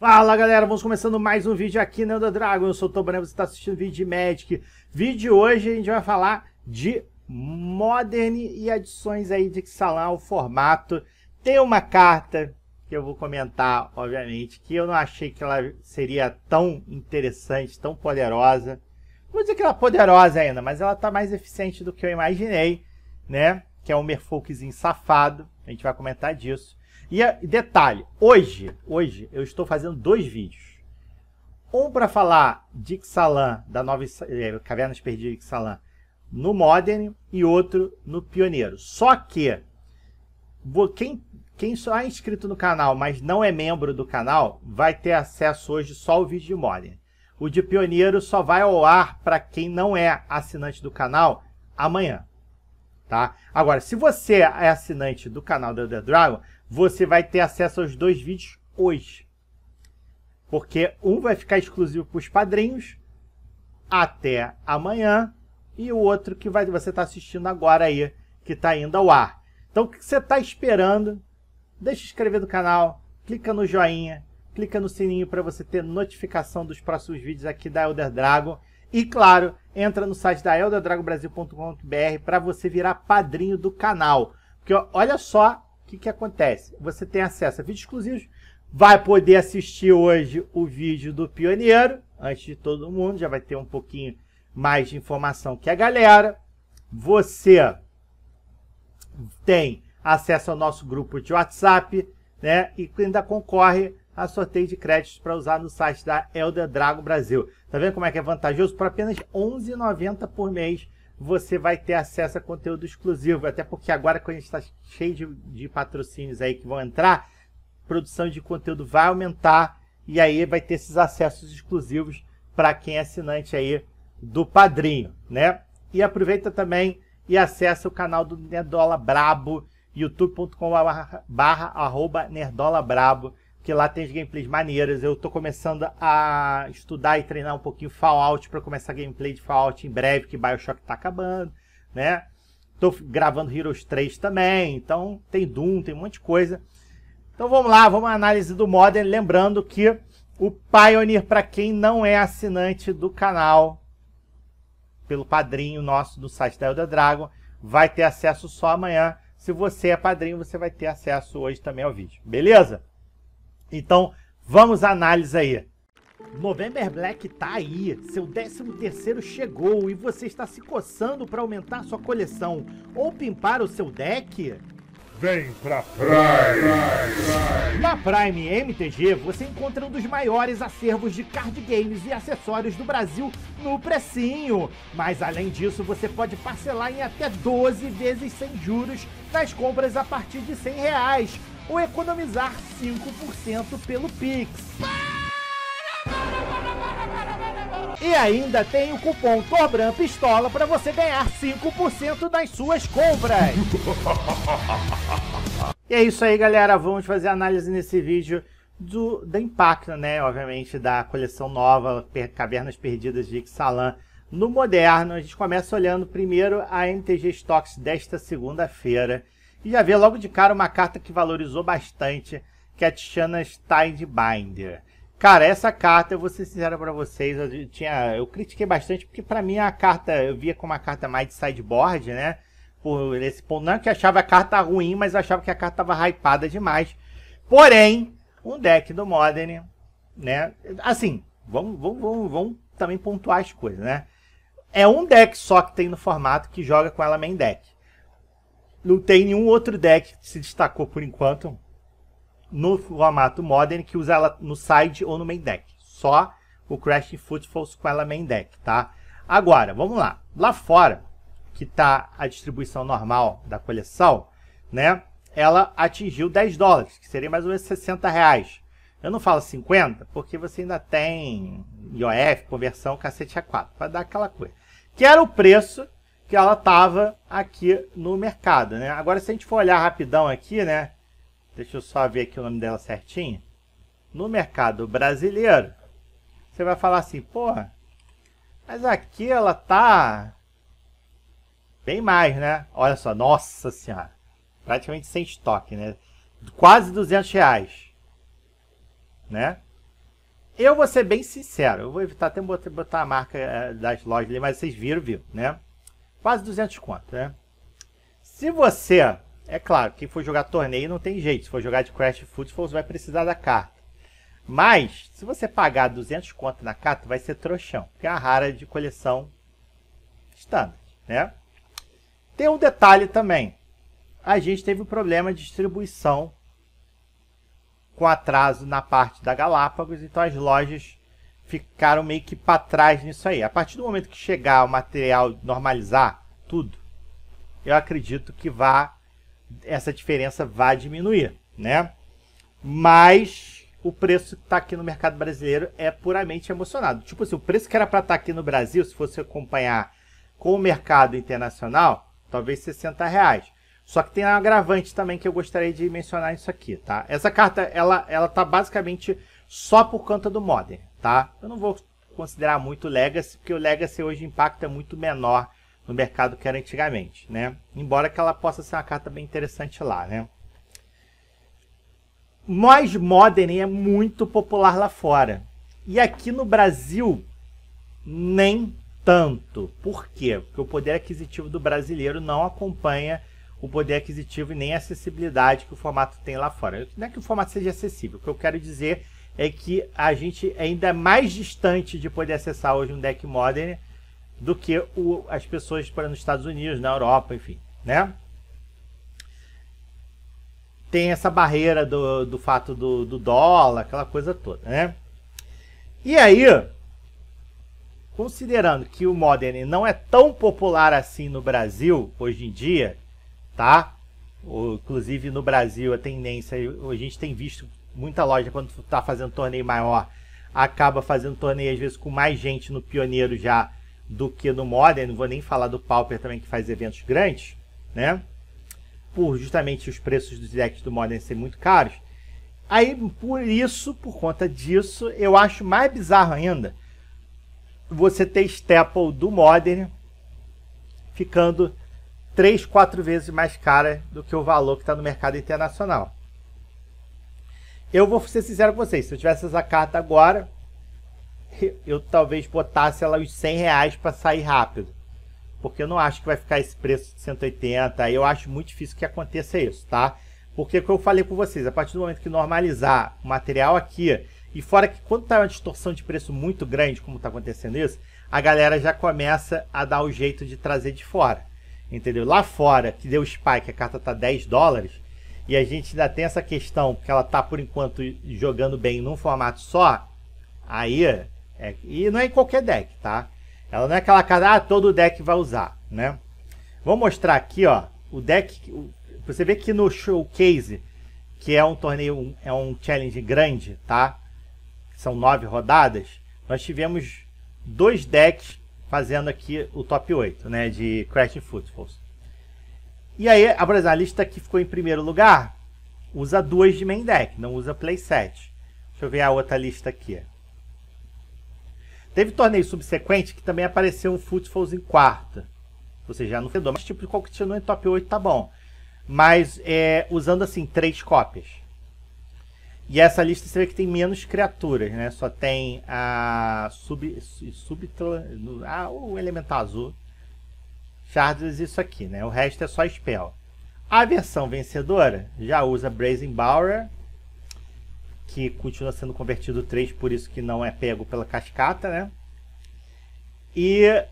Fala galera, vamos começando mais um vídeo aqui na Elda Dragon, eu sou o Tobrão, você está assistindo o vídeo de Magic. Vídeo de hoje a gente vai falar de Modern e adições aí de Xalan o formato. Tem uma carta que eu vou comentar, obviamente, que eu não achei que ela seria tão interessante, tão poderosa. Vou dizer que ela é poderosa ainda, mas ela está mais eficiente do que eu imaginei, né? Que é um Merfolkzinho safado, a gente vai comentar disso. E detalhe, hoje, hoje eu estou fazendo dois vídeos. Um para falar de Ixalan, da nova é, Cavernas Perdidas de Ixalan, no Modern e outro no Pioneiro. Só que quem, quem só é inscrito no canal, mas não é membro do canal, vai ter acesso hoje só ao vídeo de Modern. O de Pioneiro só vai ao ar para quem não é assinante do canal amanhã. Tá? Agora, se você é assinante do canal The Dragon, você vai ter acesso aos dois vídeos hoje. Porque um vai ficar exclusivo para os padrinhos até amanhã e o outro que vai, você está assistindo agora aí, que está indo ao ar. Então, o que você está esperando? Deixa se inscrever no canal, clica no joinha, clica no sininho para você ter notificação dos próximos vídeos aqui da Elder Dragon. E claro, entra no site da elderdragobrasil.com.br para você virar padrinho do canal. Porque olha só que, que acontece? Você tem acesso a vídeos exclusivos, vai poder assistir hoje o vídeo do pioneiro, antes de todo mundo, já vai ter um pouquinho mais de informação que a galera. Você tem acesso ao nosso grupo de WhatsApp, né? E ainda concorre a sorteio de créditos para usar no site da Elder Drago Brasil. Tá vendo como é que é vantajoso? Por apenas R$ 11,90 por mês, você vai ter acesso a conteúdo exclusivo. Até porque agora que a gente está cheio de, de, patrocínios aí que vão entrar, produção de conteúdo vai aumentar e aí vai ter esses acessos exclusivos para quem é assinante aí do Padrinho, né? E aproveita também e acessa o canal do Nerdola Brabo, youtube.com barra arroba Nerdola Brabo que lá tem as gameplays maneiras. Eu tô começando a estudar e treinar um pouquinho Fallout para começar gameplay de Fallout em breve, que BioShock tá acabando, né? Tô gravando Heroes 3 também, então tem Doom, tem um monte de coisa. Então vamos lá, vamos à análise do Modern, lembrando que o Pioneer para quem não é assinante do canal pelo padrinho nosso do site da Elda Dragon, vai ter acesso só amanhã. Se você é padrinho, você vai ter acesso hoje também ao vídeo. Beleza? Então, vamos à análise aí. November Black tá aí, seu 13º chegou e você está se coçando para aumentar sua coleção ou pimpar o seu deck? Vem pra Prime! Na Prime MTG você encontra um dos maiores acervos de card games e acessórios do Brasil no precinho. Mas além disso, você pode parcelar em até 12 vezes sem juros nas compras a partir de 100 reais ou economizar 5% pelo Pix. E ainda tem o cupom Torbran Pistola para você ganhar 5% das suas compras. e é isso aí, galera. Vamos fazer análise nesse vídeo do, do impacto, né? Obviamente, da coleção nova Cavernas Perdidas de Ixalan no moderno. A gente começa olhando primeiro a MTG Stocks desta segunda-feira. E já vê logo de cara uma carta que valorizou bastante, que é a Tishana Binder. Cara, essa carta, eu vou ser sincero pra vocês, eu, tinha, eu critiquei bastante, porque para mim é a carta, eu via como uma carta mais de sideboard, né? Por esse ponto, não é que achava a carta ruim, mas eu achava que a carta tava hypada demais. Porém, um deck do Modern, né? Assim, vamos, vamos, vamos, vamos também pontuar as coisas, né? É um deck só que tem no formato que joga com ela main deck. Não tem nenhum outro deck que se destacou por enquanto no formato Modern que usa ela no side ou no main deck. Só o Crash Footfalls com ela main deck, tá? Agora, vamos lá. Lá fora, que tá a distribuição normal da coleção, né? Ela atingiu 10 dólares, que seria mais ou menos 60 reais. Eu não falo 50, porque você ainda tem IOF, conversão, cacete A4, para dar aquela coisa. Que era o preço que ela estava aqui no mercado, né? Agora, se a gente for olhar rapidão aqui, né? Deixa eu só ver aqui o nome dela certinho. No mercado brasileiro, você vai falar assim, pô, mas aqui ela tá bem mais, né? Olha só, nossa senhora, praticamente sem estoque, né? Quase 200 reais, né? Eu vou ser bem sincero, eu vou evitar até botar a marca eh, das lojas ali, mas vocês viram, viu, né? quase 200 conto, né? Se você, é claro, quem for jogar torneio não tem jeito, se for jogar de Crash Football, você vai precisar da carta. Mas, se você pagar 200 conto na carta, vai ser trouxão, que é a rara de coleção standard, né? Tem um detalhe também. A gente teve um problema de distribuição com atraso na parte da Galápagos, então as lojas ficaram meio que para trás nisso aí. A partir do momento que chegar o material normalizar tudo, eu acredito que vá essa diferença vai diminuir, né? Mas o preço que está aqui no mercado brasileiro é puramente emocionado. Tipo assim, o preço que era para estar tá aqui no Brasil, se fosse acompanhar com o mercado internacional, talvez 60 reais. Só que tem um agravante também que eu gostaria de mencionar isso aqui, tá? Essa carta, ela, ela tá basicamente só por conta do modern tá? Eu não vou considerar muito Legacy, porque o Legacy hoje impacta muito menor no mercado que era antigamente, né? Embora que ela possa ser uma carta bem interessante lá, né? Nós Modern é muito popular lá fora. E aqui no Brasil, nem tanto. Por quê? Porque o poder aquisitivo do brasileiro não acompanha o poder aquisitivo e nem a acessibilidade que o formato tem lá fora. Não é que o formato seja acessível, o que eu quero dizer é que a gente é ainda mais distante de poder acessar hoje um deck modern do que o, as pessoas para nos Estados Unidos, na Europa, enfim, né? Tem essa barreira do, do fato do, do dólar, aquela coisa toda, né? E aí, considerando que o Modern não é tão popular assim no Brasil hoje em dia, tá? Ou, inclusive no Brasil a tendência, a gente tem visto muita loja, quando tu tá fazendo torneio maior, acaba fazendo torneio, às vezes, com mais gente no pioneiro já do que no Modern. Não vou nem falar do Pauper também, que faz eventos grandes, né? Por justamente os preços dos decks do Modern serem muito caros. Aí, por isso, por conta disso, eu acho mais bizarro ainda você ter Staple do Modern ficando 3, 4 vezes mais cara do que o valor que está no mercado internacional. Eu vou ser sincero com vocês, se eu tivesse essa carta agora, eu, talvez botasse ela os 100 reais para sair rápido. Porque eu não acho que vai ficar esse preço de 180, eu acho muito difícil que aconteça isso, tá? Porque que eu falei com vocês, a partir do momento que normalizar o material aqui, e fora que quando tá uma distorção de preço muito grande, como tá acontecendo isso, a galera já começa a dar o jeito de trazer de fora. Entendeu? Lá fora, que deu spike, a carta tá 10 dólares, e a gente ainda tem essa questão que ela tá por enquanto jogando bem num formato só, aí é, e não é em qualquer deck, tá? Ela não é aquela cara, ah, todo deck vai usar, né? Vou mostrar aqui, ó, o deck, o, você vê que no showcase, que é um torneio, é um challenge grande, tá? São nove rodadas, nós tivemos dois decks fazendo aqui o top 8, né, de Crash Footfalls. E aí, a, a lista que ficou em primeiro lugar usa duas de main deck, não usa playset. Deixa eu ver a outra lista aqui. Teve torneio subsequente que também apareceu um Footfalls em quarta. Ou seja, já não fedou, mas tipo de qual que tinha no top 8 tá bom. Mas é, usando assim, três cópias. E essa lista você vê que tem menos criaturas, né? Só tem a sub, sub, sub ah, o elemental azul Charges isso aqui, né? O resto é só spell. A versão vencedora já usa Brazen Bower, que continua sendo convertido 3, por isso que não é pego pela cascata, né? E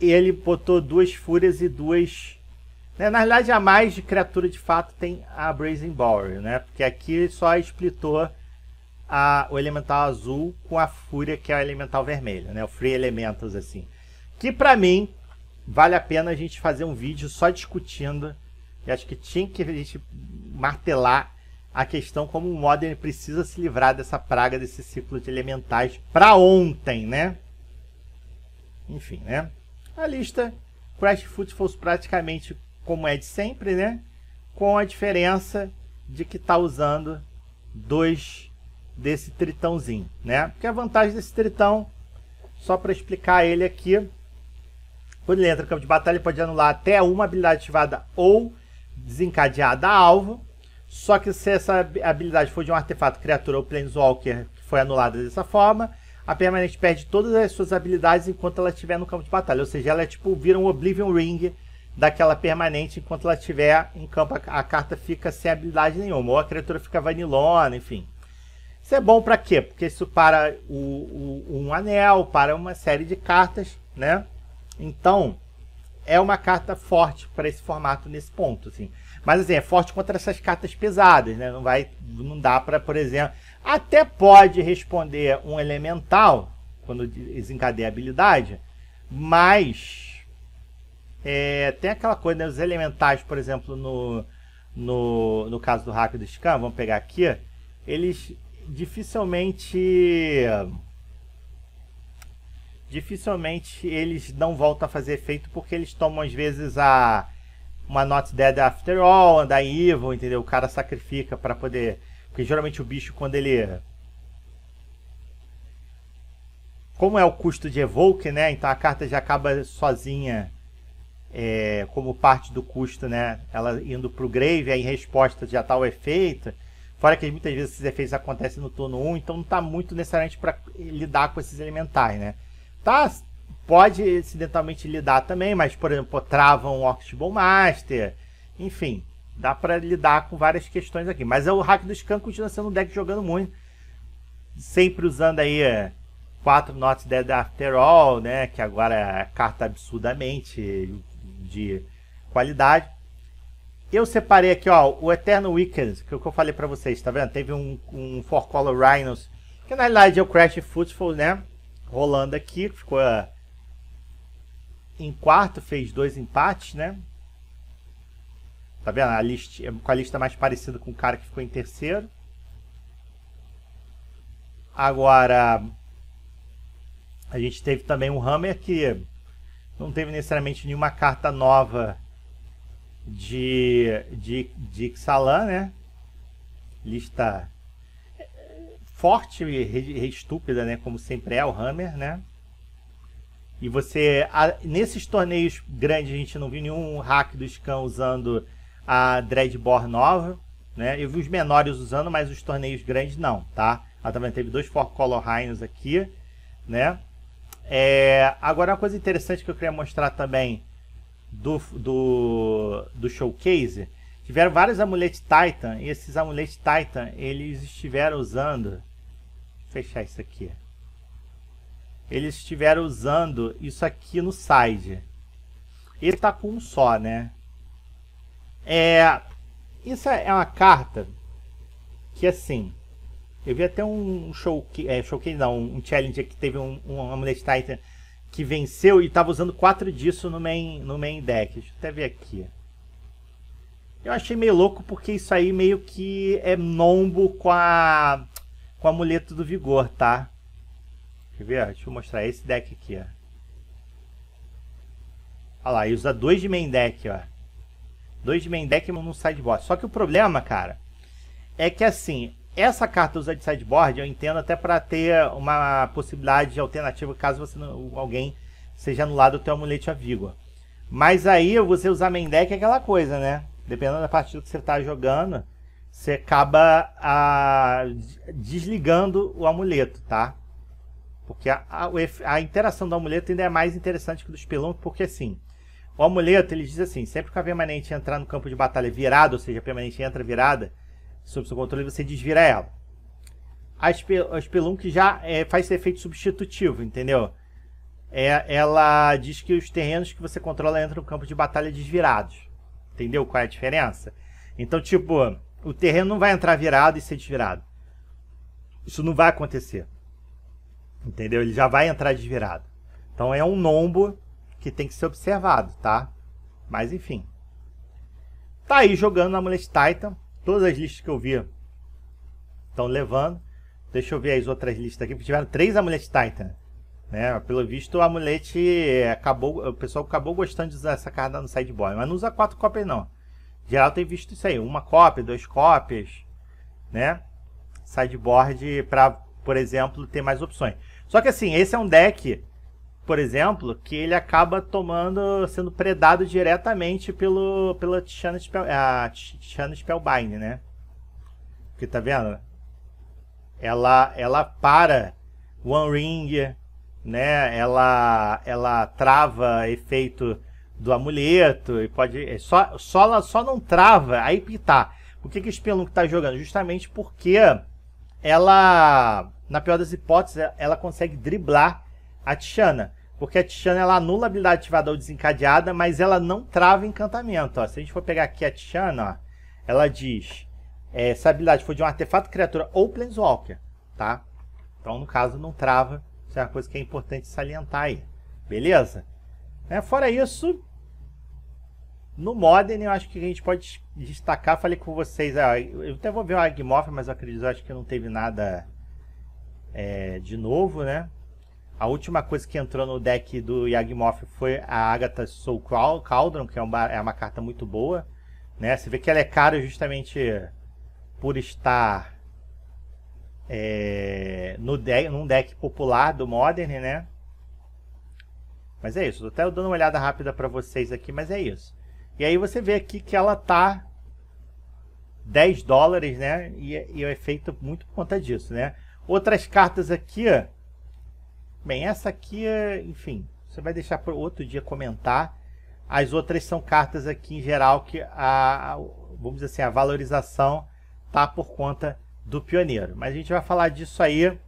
ele botou duas fúrias e duas... Né? Na verdade, a mais de criatura de fato tem a Brazen Bower, né? Porque aqui só explitou a, o elemental azul com a fúria, que é o elemental vermelho, né? O Free Elementals, assim. Que para mim vale a pena a gente fazer um vídeo só discutindo. E acho que tinha que a gente martelar a questão como o Modern precisa se livrar dessa praga, desse ciclo de elementais para ontem, né? Enfim, né? A lista Crash fosse praticamente como é de sempre, né? Com a diferença de que está usando dois desse tritãozinho, né? Porque a vantagem desse tritão, só para explicar ele aqui, quando ele entra no campo de batalha, ele pode anular até uma habilidade ativada ou desencadeada a alvo. Só que se essa habilidade for de um artefato, criatura ou planeswalker que foi anulada dessa forma, a permanente perde todas as suas habilidades enquanto ela estiver no campo de batalha. Ou seja, ela é tipo vira um Oblivion Ring daquela permanente enquanto ela estiver em campo. A carta fica sem habilidade nenhuma, ou a criatura fica vanilona, enfim. Isso é bom para quê? Porque isso para o, o, um anel, para uma série de cartas, né? Então, é uma carta forte para esse formato nesse ponto, assim. Mas assim, é forte contra essas cartas pesadas, né? Não vai não dá para, por exemplo, até pode responder um elemental quando desencadeia a habilidade, mas é, tem aquela coisa, né? os elementais, por exemplo, no, no, no caso do hack do Scan, vamos pegar aqui, eles dificilmente dificilmente eles não voltam a fazer efeito porque eles tomam às vezes a uma Not Dead After All, da Evil, entendeu? O cara sacrifica para poder, porque geralmente o bicho quando ele como é o custo de evoke, né? Então a carta já acaba sozinha é, como parte do custo, né? Ela indo pro grave, aí em resposta já tá o efeito. Fora que muitas vezes esses efeitos acontecem no turno 1, então não tá muito necessariamente para lidar com esses elementais, né? Tá, pode acidentalmente lidar também, mas, por exemplo, trava um Orcsball Master, enfim, dá para lidar com várias questões aqui. Mas é o hack do Scan continua sendo um deck jogando muito, sempre usando aí é, quatro notas Dead After All, né, que agora é carta absurdamente de qualidade. Eu separei aqui, ó, o Eternal Weekends, que é o que eu falei para vocês, tá vendo? Teve um, um Four Color Rhinos, que na realidade é o Crash Footfall, né? rolando aqui, ficou ah, em quarto, fez dois empates, né? Tá vendo? A lista, é, com a lista mais parecida com o cara que ficou em terceiro. Agora, a gente teve também um Hammer que não teve necessariamente nenhuma carta nova de, de, de Xalan, né? Lista forte e estúpida, né? Como sempre é o Hammer, né? E você, a, nesses torneios grandes, a gente não viu nenhum hack do Scan usando a Dreadbore nova, né? Eu vi os menores usando, mas os torneios grandes não, tá? Ela também teve dois Four Color Rhinos aqui, né? É, agora, uma coisa interessante que eu queria mostrar também do, do, do showcase, tiveram vários amuletes Titan, e esses amuletes Titan, eles estiveram usando fechar isso aqui. Eles estiveram usando isso aqui no side. Ele está com um só, né? É, isso é uma carta que, assim, eu vi até um show que, é, show que não, um challenge que teve um, um Amulet Titan que venceu e estava usando quatro disso no main, no main deck. Deixa eu até ver aqui. Eu achei meio louco porque isso aí meio que é nombo com a com o amuleto do vigor, tá? Quer ver? Deixa eu mostrar esse deck aqui, ó. Olha lá, e usa dois de main deck, ó. Dois de main deck um sideboard. Só que o problema, cara, é que assim, essa carta usa de sideboard, eu entendo até para ter uma possibilidade de alternativa caso você não, alguém seja anulado o teu amuleto a vigor. Mas aí você usar main deck é aquela coisa, né? Dependendo da partida que você está jogando, você acaba a, desligando o amuleto, tá? Porque a, a, a, interação do amuleto ainda é mais interessante que do espelunco, porque assim, o amuleto ele diz assim, sempre que a permanente entrar no campo de batalha virada, ou seja, a permanente entra virada, sob seu controle, você desvira ela. A, espel, a já é, faz esse efeito substitutivo, entendeu? É, ela diz que os terrenos que você controla entram no campo de batalha desvirados. Entendeu qual é a diferença? Então, tipo, o terreno não vai entrar virado e ser desvirado. Isso não vai acontecer. Entendeu? Ele já vai entrar desvirado. Então é um nombo que tem que ser observado, tá? Mas enfim. Tá aí jogando na Amulet Titan. Todas as listas que eu vi estão levando. Deixa eu ver as outras listas aqui, porque tiveram três amuletes Titan. Né? Pelo visto, o amulete é, acabou, o pessoal acabou gostando de usar essa carta no sideboard, mas não usa quatro cópias não geral tem visto isso aí, uma cópia, duas cópias, né? Sideboard para, por exemplo, ter mais opções. Só que assim, esse é um deck, por exemplo, que ele acaba tomando, sendo predado diretamente pelo, pela Tichana, Spell, Spellbind, né? Porque tá vendo? Ela, ela para One Ring, né? Ela, ela trava efeito do amuleto, e pode. É só, só, só não trava, aí que tá. Por que, que o Spelunk tá jogando? Justamente porque ela, na pior das hipóteses, é, ela consegue driblar a Tichana. Porque a Tichana ela anula a habilidade ativada ou desencadeada, mas ela não trava encantamento. Ó. Se a gente for pegar aqui a Tichana, ó, ela diz: é, se a habilidade for de um artefato, criatura ou planeswalker, tá? Então, no caso, não trava. Isso é uma coisa que é importante salientar aí. Beleza? é Fora isso, no Modern, eu acho que a gente pode destacar, falei com vocês, ah, eu até vou ver o Agmorph, mas eu acredito acho que não teve nada é, de novo, né? A última coisa que entrou no deck do Yagmoth foi a Agatha Soul Cauldron, que é uma, é uma carta muito boa. Né? Você vê que ela é cara justamente por estar é, no deck, num deck popular do Modern, né? Mas é isso, estou até dando uma olhada rápida para vocês aqui, mas é isso. E aí você vê aqui que ela tá 10 dólares, né? E, e é feito muito por conta disso, né? Outras cartas aqui, bem, essa aqui, enfim, você vai deixar para outro dia comentar. As outras são cartas aqui em geral que a, a vamos dizer assim, a valorização tá por conta do pioneiro. Mas a gente vai falar disso aí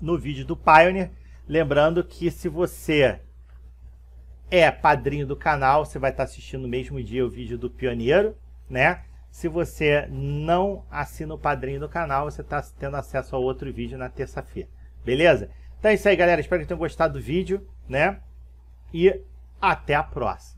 no vídeo do Pioneer. Lembrando que se você é padrinho do canal, você vai estar assistindo no mesmo dia o vídeo do pioneiro, né? Se você não assina o padrinho do canal, você está tendo acesso a outro vídeo na terça-feira, beleza? Então é isso aí, galera. Espero que tenham gostado do vídeo, né? E até a próxima.